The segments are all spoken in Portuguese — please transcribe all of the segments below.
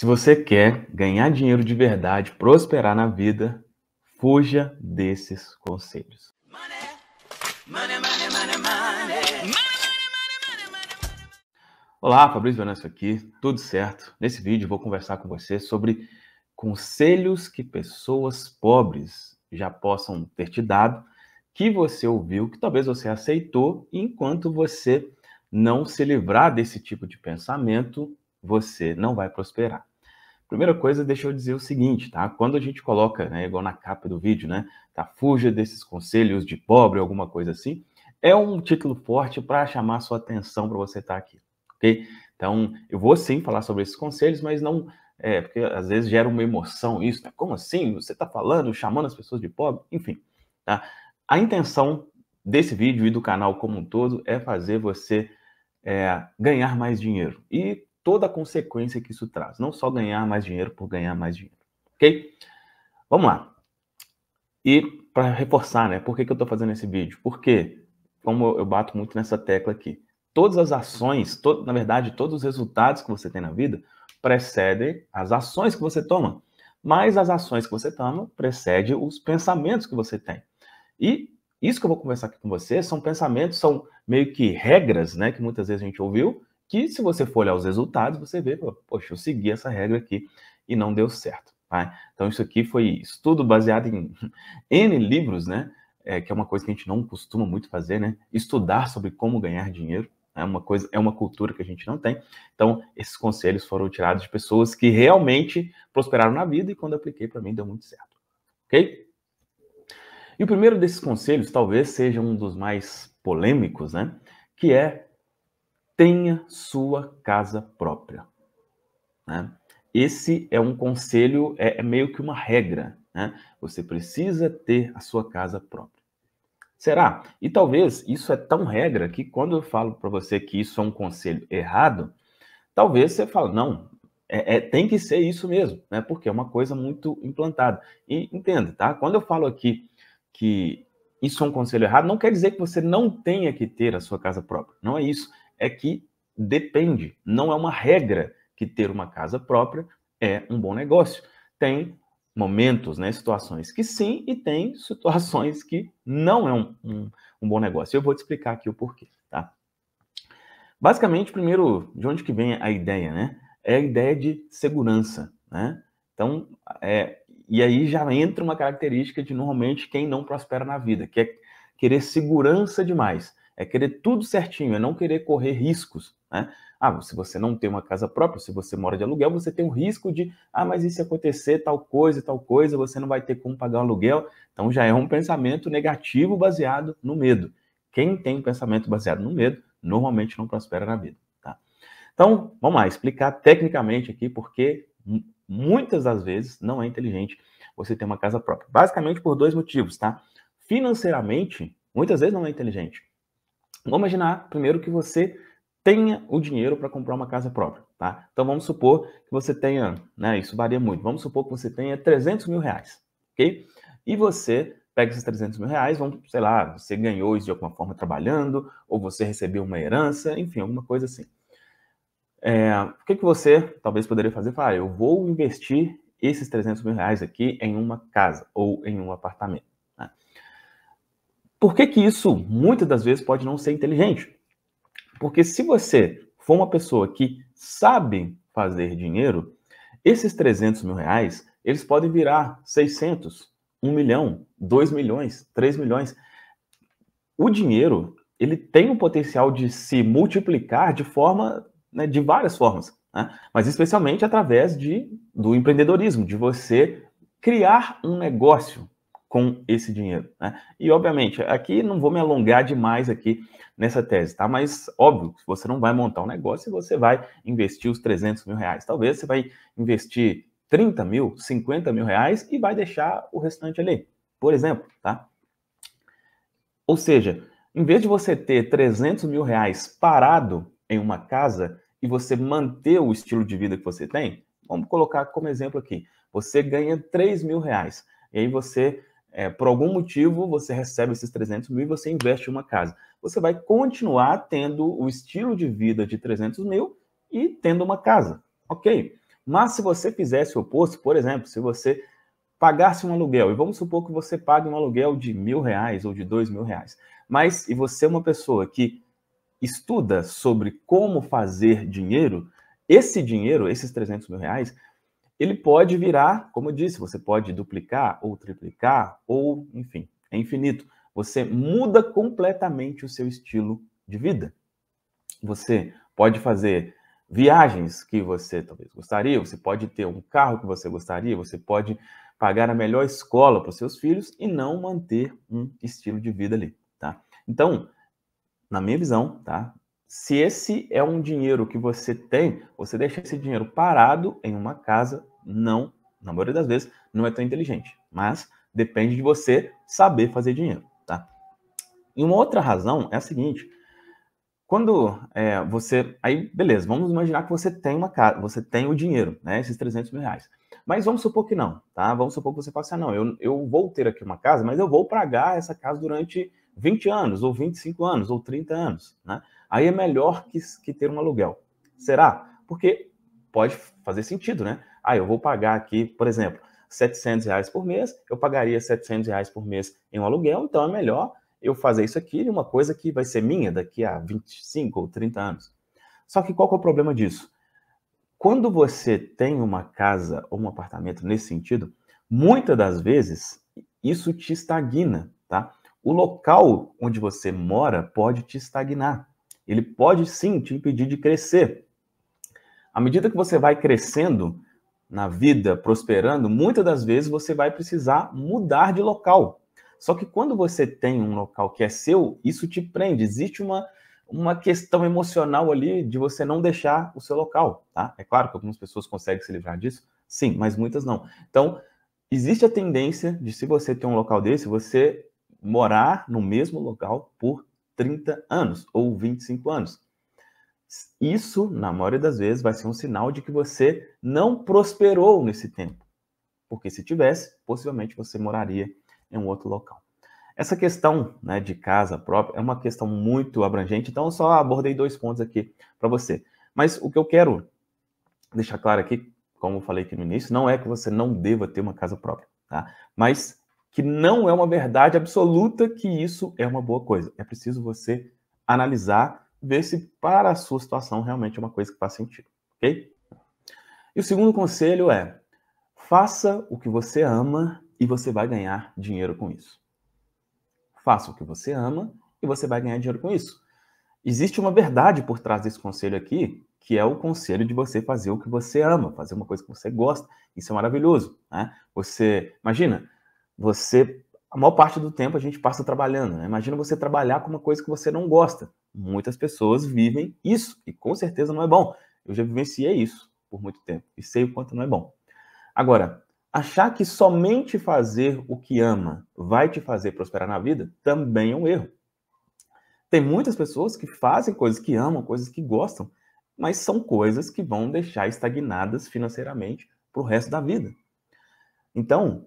Se você quer ganhar dinheiro de verdade, prosperar na vida, fuja desses conselhos. Money, money, money, Olá, Fabrício Venâncio aqui, tudo certo? Nesse vídeo vou conversar com você sobre conselhos que pessoas pobres já possam ter te dado, que você ouviu, que talvez você aceitou, enquanto você não se livrar desse tipo de pensamento, você não vai prosperar. Primeira coisa, deixa eu dizer o seguinte, tá? Quando a gente coloca, né, igual na capa do vídeo, né, tá? Fuja desses conselhos de pobre, alguma coisa assim, é um título forte para chamar sua atenção para você estar tá aqui, ok? Então, eu vou sim falar sobre esses conselhos, mas não. É, porque às vezes gera uma emoção isso, né? Como assim? Você tá falando, chamando as pessoas de pobre? Enfim, tá? A intenção desse vídeo e do canal como um todo é fazer você é, ganhar mais dinheiro. E toda a consequência que isso traz. Não só ganhar mais dinheiro por ganhar mais dinheiro. Ok? Vamos lá. E para reforçar, né? Por que, que eu estou fazendo esse vídeo? Porque, como eu bato muito nessa tecla aqui, todas as ações, todo, na verdade, todos os resultados que você tem na vida precedem as ações que você toma. Mas as ações que você toma precedem os pensamentos que você tem. E isso que eu vou conversar aqui com você são pensamentos, são meio que regras, né? Que muitas vezes a gente ouviu, que se você for olhar os resultados, você vê, poxa, eu segui essa regra aqui e não deu certo. Tá? Então, isso aqui foi estudo baseado em N livros, né? É, que é uma coisa que a gente não costuma muito fazer, né? Estudar sobre como ganhar dinheiro. É uma coisa, é uma cultura que a gente não tem. Então, esses conselhos foram tirados de pessoas que realmente prosperaram na vida e quando apliquei para mim deu muito certo. OK? E o primeiro desses conselhos talvez seja um dos mais polêmicos, né? Que é tenha sua casa própria. Né? Esse é um conselho, é, é meio que uma regra. Né? Você precisa ter a sua casa própria. Será? E talvez isso é tão regra que quando eu falo para você que isso é um conselho errado, talvez você fale, não, é, é, tem que ser isso mesmo, né? Porque é uma coisa muito implantada. E entenda, tá? Quando eu falo aqui que isso é um conselho errado, não quer dizer que você não tenha que ter a sua casa própria. Não é isso é que depende, não é uma regra que ter uma casa própria é um bom negócio. Tem momentos, né, situações que sim, e tem situações que não é um, um, um bom negócio. Eu vou te explicar aqui o porquê, tá? Basicamente, primeiro, de onde que vem a ideia, né? É a ideia de segurança, né? Então, é, e aí já entra uma característica de normalmente quem não prospera na vida, que é querer segurança demais é querer tudo certinho, é não querer correr riscos. Né? Ah, se você não tem uma casa própria, se você mora de aluguel, você tem o risco de, ah, mas e se acontecer tal coisa, tal coisa, você não vai ter como pagar o aluguel. Então já é um pensamento negativo baseado no medo. Quem tem um pensamento baseado no medo, normalmente não prospera na vida. Tá? Então, vamos lá, explicar tecnicamente aqui porque muitas das vezes não é inteligente você ter uma casa própria. Basicamente por dois motivos, tá? Financeiramente, muitas vezes não é inteligente. Vamos imaginar primeiro que você tenha o dinheiro para comprar uma casa própria, tá? Então vamos supor que você tenha, né? Isso varia muito. Vamos supor que você tenha 300 mil reais, ok? E você pega esses 300 mil reais, vamos, sei lá, você ganhou isso de alguma forma trabalhando, ou você recebeu uma herança, enfim, alguma coisa assim. É, o que, que você talvez poderia fazer? Falar, ah, eu vou investir esses 300 mil reais aqui em uma casa ou em um apartamento. Por que, que isso, muitas das vezes, pode não ser inteligente? Porque se você for uma pessoa que sabe fazer dinheiro, esses 300 mil reais, eles podem virar 600, 1 milhão, 2 milhões, 3 milhões. O dinheiro, ele tem o potencial de se multiplicar de forma, né, de várias formas, né? mas especialmente através de, do empreendedorismo, de você criar um negócio, com esse dinheiro. Né? E, obviamente, aqui não vou me alongar demais aqui nessa tese, tá? Mas, óbvio, você não vai montar um negócio e você vai investir os 300 mil reais. Talvez você vai investir 30 mil, 50 mil reais e vai deixar o restante ali, por exemplo, tá? Ou seja, em vez de você ter 300 mil reais parado em uma casa e você manter o estilo de vida que você tem, vamos colocar como exemplo aqui, você ganha 3 mil reais e aí você é, por algum motivo, você recebe esses 300 mil e você investe em uma casa. Você vai continuar tendo o estilo de vida de 300 mil e tendo uma casa, ok? Mas se você fizesse o oposto, por exemplo, se você pagasse um aluguel, e vamos supor que você pague um aluguel de mil reais ou de dois mil reais, mas e você é uma pessoa que estuda sobre como fazer dinheiro, esse dinheiro, esses 300 mil reais, ele pode virar, como eu disse, você pode duplicar ou triplicar, ou enfim, é infinito. Você muda completamente o seu estilo de vida. Você pode fazer viagens que você talvez gostaria, você pode ter um carro que você gostaria, você pode pagar a melhor escola para os seus filhos e não manter um estilo de vida ali, tá? Então, na minha visão, tá? se esse é um dinheiro que você tem, você deixa esse dinheiro parado em uma casa, não, na maioria das vezes, não é tão inteligente. Mas depende de você saber fazer dinheiro, tá? E uma outra razão é a seguinte: quando é, você. Aí, beleza, vamos imaginar que você tem uma casa, você tem o dinheiro, né? Esses 300 mil reais. Mas vamos supor que não, tá? Vamos supor que você fala assim, ah, não, eu, eu vou ter aqui uma casa, mas eu vou pagar essa casa durante 20 anos, ou 25 anos, ou 30 anos, né? aí é melhor que, que ter um aluguel. Será? Porque pode fazer sentido, né? Ah, eu vou pagar aqui, por exemplo, 700 reais por mês, eu pagaria 700 reais por mês em um aluguel, então é melhor eu fazer isso aqui em uma coisa que vai ser minha daqui a 25 ou 30 anos. Só que qual que é o problema disso? Quando você tem uma casa ou um apartamento nesse sentido, muitas das vezes isso te estagna, tá? O local onde você mora pode te estagnar ele pode sim te impedir de crescer. À medida que você vai crescendo na vida, prosperando, muitas das vezes você vai precisar mudar de local. Só que quando você tem um local que é seu, isso te prende. Existe uma, uma questão emocional ali de você não deixar o seu local, tá? É claro que algumas pessoas conseguem se livrar disso, sim, mas muitas não. Então, existe a tendência de se você tem um local desse, você morar no mesmo local por 30 anos ou 25 anos. Isso, na maioria das vezes, vai ser um sinal de que você não prosperou nesse tempo. Porque se tivesse, possivelmente você moraria em um outro local. Essa questão né, de casa própria é uma questão muito abrangente, então eu só abordei dois pontos aqui para você. Mas o que eu quero deixar claro aqui, como eu falei aqui no início, não é que você não deva ter uma casa própria, tá? Mas que não é uma verdade absoluta que isso é uma boa coisa. É preciso você analisar, ver se para a sua situação realmente é uma coisa que faz sentido, ok? E o segundo conselho é: faça o que você ama e você vai ganhar dinheiro com isso. Faça o que você ama e você vai ganhar dinheiro com isso. Existe uma verdade por trás desse conselho aqui, que é o conselho de você fazer o que você ama, fazer uma coisa que você gosta. Isso é maravilhoso, né? Você imagina, você a maior parte do tempo a gente passa trabalhando. Né? Imagina você trabalhar com uma coisa que você não gosta. Muitas pessoas vivem isso e com certeza não é bom. Eu já vivenciei isso por muito tempo e sei o quanto não é bom. Agora, achar que somente fazer o que ama vai te fazer prosperar na vida também é um erro. Tem muitas pessoas que fazem coisas que amam, coisas que gostam, mas são coisas que vão deixar estagnadas financeiramente para o resto da vida. Então,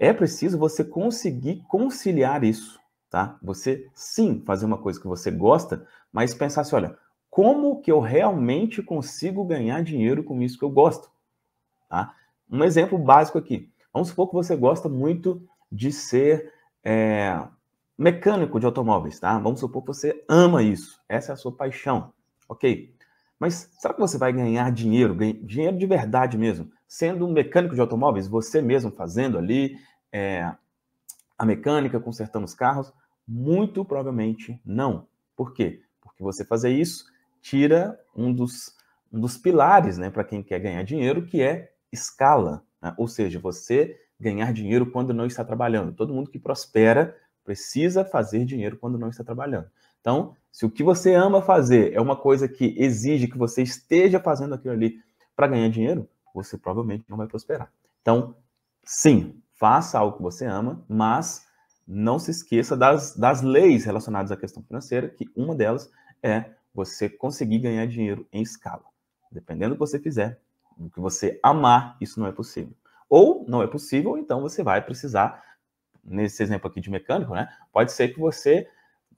é preciso você conseguir conciliar isso, tá? Você sim fazer uma coisa que você gosta, mas pensar assim, olha, como que eu realmente consigo ganhar dinheiro com isso que eu gosto? Tá? Um exemplo básico aqui. Vamos supor que você gosta muito de ser é, mecânico de automóveis, tá? Vamos supor que você ama isso. Essa é a sua paixão, ok? Mas será que você vai ganhar dinheiro, dinheiro de verdade mesmo, sendo um mecânico de automóveis, você mesmo fazendo ali é, a mecânica, consertando os carros? Muito provavelmente não. Por quê? Porque você fazer isso tira um dos, um dos pilares né, para quem quer ganhar dinheiro, que é escala. Né? Ou seja, você ganhar dinheiro quando não está trabalhando. Todo mundo que prospera precisa fazer dinheiro quando não está trabalhando. Então, se o que você ama fazer é uma coisa que exige que você esteja fazendo aquilo ali para ganhar dinheiro, você provavelmente não vai prosperar. Então, sim, faça algo que você ama, mas não se esqueça das, das leis relacionadas à questão financeira, que uma delas é você conseguir ganhar dinheiro em escala. Dependendo do que você fizer, do que você amar, isso não é possível. Ou não é possível, então você vai precisar, nesse exemplo aqui de mecânico, né? Pode ser que você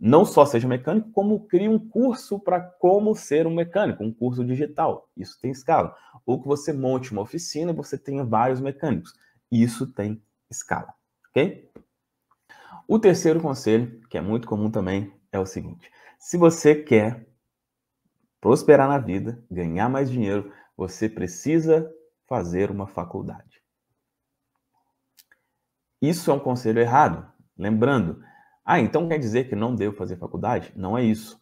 não só seja mecânico, como crie um curso para como ser um mecânico, um curso digital. Isso tem escala. Ou que você monte uma oficina e você tenha vários mecânicos. Isso tem escala, ok? O terceiro conselho, que é muito comum também, é o seguinte: se você quer prosperar na vida, ganhar mais dinheiro, você precisa fazer uma faculdade. Isso é um conselho errado. Lembrando, ah, então quer dizer que não devo fazer faculdade? Não é isso.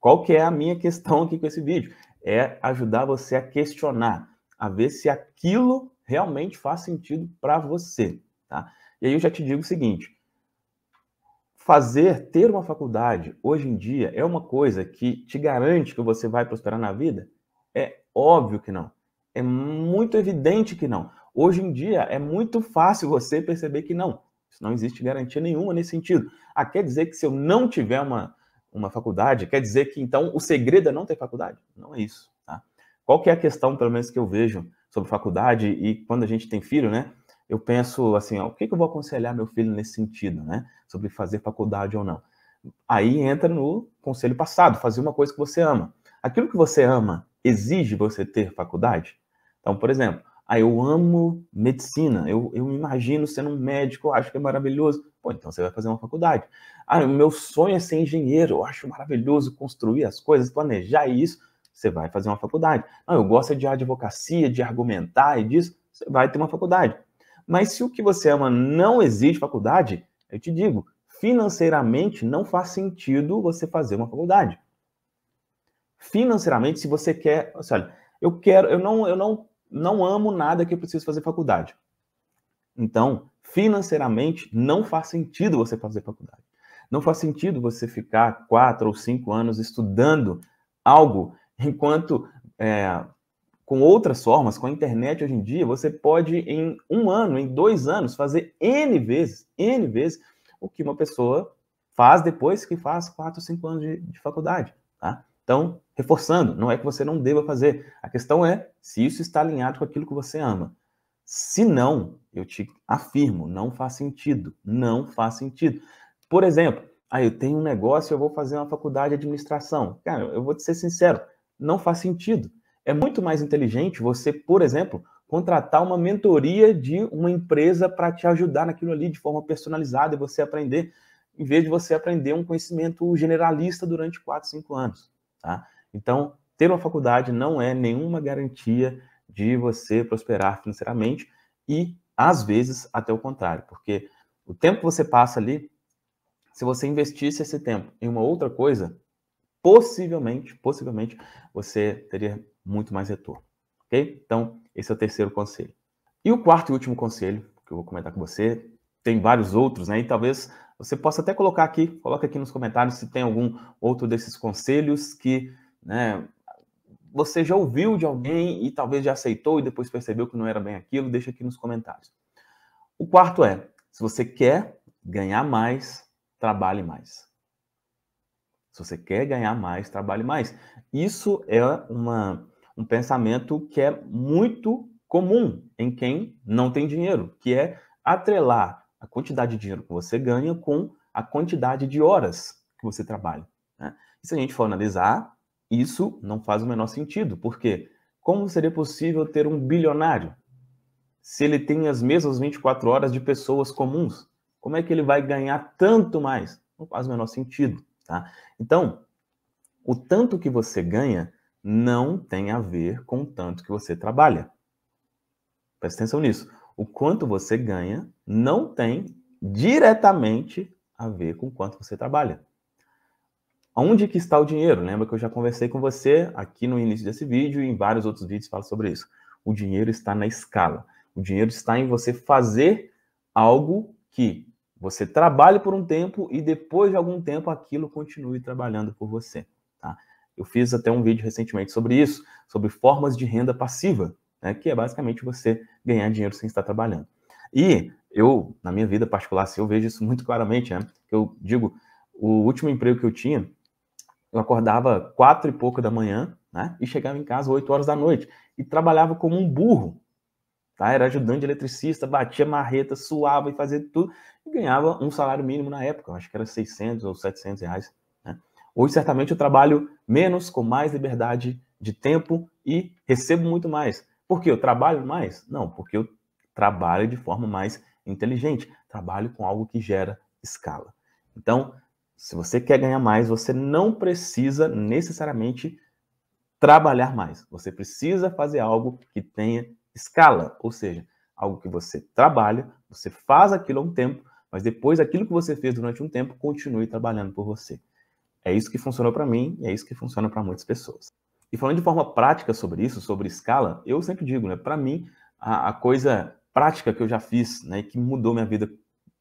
Qual que é a minha questão aqui com esse vídeo? É ajudar você a questionar, a ver se aquilo realmente faz sentido para você, tá? E aí eu já te digo o seguinte, fazer, ter uma faculdade hoje em dia é uma coisa que te garante que você vai prosperar na vida? É óbvio que não. É muito evidente que não. Hoje em dia é muito fácil você perceber que não. Não existe garantia nenhuma nesse sentido. Ah, quer dizer que se eu não tiver uma, uma faculdade, quer dizer que então o segredo é não ter faculdade? Não é isso. Tá? Qual que é a questão, pelo menos, que eu vejo sobre faculdade e quando a gente tem filho, né? Eu penso assim, ó, o que, que eu vou aconselhar meu filho nesse sentido, né? Sobre fazer faculdade ou não. Aí entra no conselho passado, fazer uma coisa que você ama. Aquilo que você ama exige você ter faculdade? Então, por exemplo, ah, eu amo medicina, eu, eu me imagino sendo um médico, eu acho que é maravilhoso. Pô, então você vai fazer uma faculdade. Ah, o meu sonho é ser engenheiro, eu acho maravilhoso construir as coisas, planejar isso. Você vai fazer uma faculdade. Ah, eu gosto de advocacia, de argumentar e disso. Você vai ter uma faculdade. Mas se o que você ama não exige faculdade, eu te digo, financeiramente não faz sentido você fazer uma faculdade. Financeiramente, se você quer, assim, olha, eu quero, eu não, eu não não amo nada que eu preciso fazer faculdade. Então, financeiramente, não faz sentido você fazer faculdade. Não faz sentido você ficar quatro ou cinco anos estudando algo, enquanto é, com outras formas, com a internet hoje em dia, você pode em um ano, em dois anos, fazer N vezes, N vezes o que uma pessoa faz depois que faz quatro, cinco anos de, de faculdade. Tá? Então, Reforçando, não é que você não deva fazer. A questão é se isso está alinhado com aquilo que você ama. Se não, eu te afirmo, não faz sentido. Não faz sentido. Por exemplo, ah, eu tenho um negócio, eu vou fazer uma faculdade de administração. Cara, eu vou te ser sincero, não faz sentido. É muito mais inteligente você, por exemplo, contratar uma mentoria de uma empresa para te ajudar naquilo ali de forma personalizada e você aprender, em vez de você aprender um conhecimento generalista durante 4, 5 anos. Tá? Então, ter uma faculdade não é nenhuma garantia de você prosperar financeiramente e, às vezes, até o contrário, porque o tempo que você passa ali, se você investisse esse tempo em uma outra coisa, possivelmente, possivelmente, você teria muito mais retorno, ok? Então, esse é o terceiro conselho. E o quarto e último conselho que eu vou comentar com você, tem vários outros, né? E talvez você possa até colocar aqui, coloca aqui nos comentários se tem algum outro desses conselhos que né? Você já ouviu de alguém e talvez já aceitou e depois percebeu que não era bem aquilo? Deixa aqui nos comentários. O quarto é: se você quer ganhar mais, trabalhe mais. Se você quer ganhar mais, trabalhe mais. Isso é uma, um pensamento que é muito comum em quem não tem dinheiro, que é atrelar a quantidade de dinheiro que você ganha com a quantidade de horas que você trabalha. Né? E se a gente for analisar, isso não faz o menor sentido, porque como seria possível ter um bilionário se ele tem as mesmas 24 horas de pessoas comuns? Como é que ele vai ganhar tanto mais? Não faz o menor sentido, tá? Então, o tanto que você ganha não tem a ver com o tanto que você trabalha. Presta atenção nisso. O quanto você ganha não tem diretamente a ver com quanto você trabalha. Onde que está o dinheiro? Lembra que eu já conversei com você aqui no início desse vídeo e em vários outros vídeos falo sobre isso. O dinheiro está na escala. O dinheiro está em você fazer algo que você trabalhe por um tempo e depois de algum tempo aquilo continue trabalhando por você. Tá? Eu fiz até um vídeo recentemente sobre isso, sobre formas de renda passiva, né, que é basicamente você ganhar dinheiro sem estar trabalhando. E eu, na minha vida particular, assim, eu vejo isso muito claramente. Né? Eu digo, o último emprego que eu tinha, eu acordava quatro e pouco da manhã, né? E chegava em casa oito horas da noite. E trabalhava como um burro, tá? Era ajudante de eletricista, batia marreta, suava e fazia tudo. E ganhava um salário mínimo na época, eu acho que era 600 ou 700 reais. Né? Hoje, certamente, eu trabalho menos, com mais liberdade de tempo e recebo muito mais. Por quê? eu trabalho mais? Não, porque eu trabalho de forma mais inteligente. Trabalho com algo que gera escala. Então, se você quer ganhar mais, você não precisa necessariamente trabalhar mais. Você precisa fazer algo que tenha escala, ou seja, algo que você trabalha, você faz aquilo há um tempo, mas depois aquilo que você fez durante um tempo continue trabalhando por você. É isso que funcionou para mim e é isso que funciona para muitas pessoas. E falando de forma prática sobre isso, sobre escala, eu sempre digo, né, para mim a, a, coisa prática que eu já fiz, né, que mudou minha vida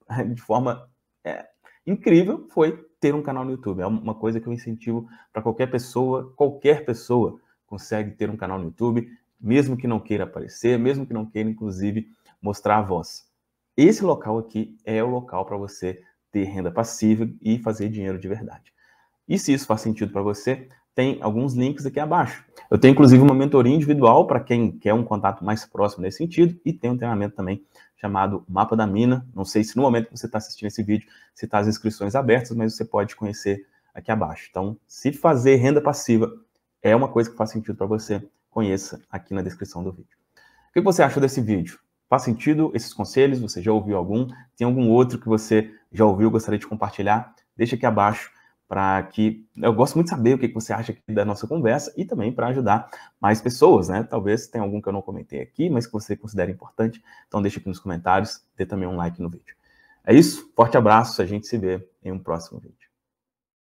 de forma é, incrível foi ter um canal no YouTube. É uma coisa que eu incentivo para qualquer pessoa, qualquer pessoa consegue ter um canal no YouTube, mesmo que não queira aparecer, mesmo que não queira, inclusive, mostrar a voz. Esse local aqui é o local para você ter renda passiva e fazer dinheiro de verdade. E se isso faz sentido para você, tem alguns links aqui abaixo. Eu tenho, inclusive, uma mentoria individual para quem quer um contato mais próximo nesse sentido e tem um treinamento também chamado Mapa da Mina. Não sei se no momento que você está assistindo esse vídeo, se está as inscrições abertas, mas você pode conhecer aqui abaixo. Então, se fazer renda passiva é uma coisa que faz sentido para você, conheça aqui na descrição do vídeo. O que você achou desse vídeo? Faz sentido esses conselhos? Você já ouviu algum? Tem algum outro que você já ouviu, gostaria de compartilhar? Deixa aqui abaixo para que eu gosto muito de saber o que você acha da nossa conversa e também para ajudar mais pessoas, né? Talvez tenha algum que eu não comentei aqui, mas que você considera importante. Então deixa aqui nos comentários, dê também um like no vídeo. É isso, forte abraço, a gente se vê em um próximo vídeo.